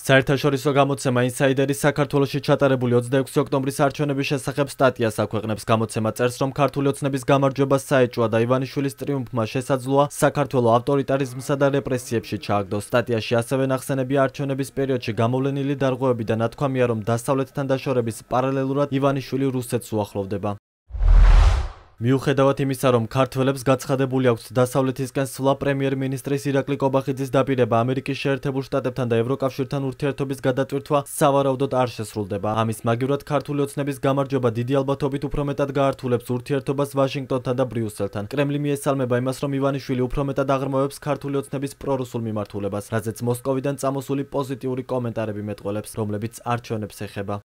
საერთაშორისო გამოცემა ინსაიდერის საქართველოსში ჩატარებული 26 ოქტომბრის არჩევნების შესახებ სტატიას აქვეყნებს. გამოცემა წერს, რომ ქართული ოცნების გამარჯვება საეჭვა და ივანიშვილის ტრიუმფმა შესაძლოა საქართველო ავტორიტარიზმსა და რეპრესიებში ჩააგდოს. სტატიაში ასევე ნახსენებია არჩევნების პერიოდში გამოვლენილი დარღვევები და ნათქვამია, რომ დასავლეთთან დაშორების პარალელურად ივანიშვილი რუსეთს უახლოვდება. მიუხედავად იმისა, რომ ქართველებს გაცხადებული აქვს დასავლეთისკენ სვლა პრემიერ-მინისტრის ირაკლი კობახიძის დაპირება ამერიკის შეერთებულ შტატებთან და ევროკავშირთან ურთიერთობის გადატვირთვა სავარაუდოდ არ შესრულდება. ამის მაგივრად ქართული ოცნების გამარჯობა დიდი ალბათობით უფრო მეტად გაართულებს ურთიერთობას ვაშინგტონთან და ბრიუსელთან. კრემლი მიესალმება იმას, რომ ივანიშვილი უფრო მეტად აღრმავებს ქართული ოცნების პრორუსულ მიმართულებას, რაზეც მოსკოვიდან წამოსული პოზიტიური კომენტარები მეტყოლებს, რომლებიც არჩევნებს ეხება.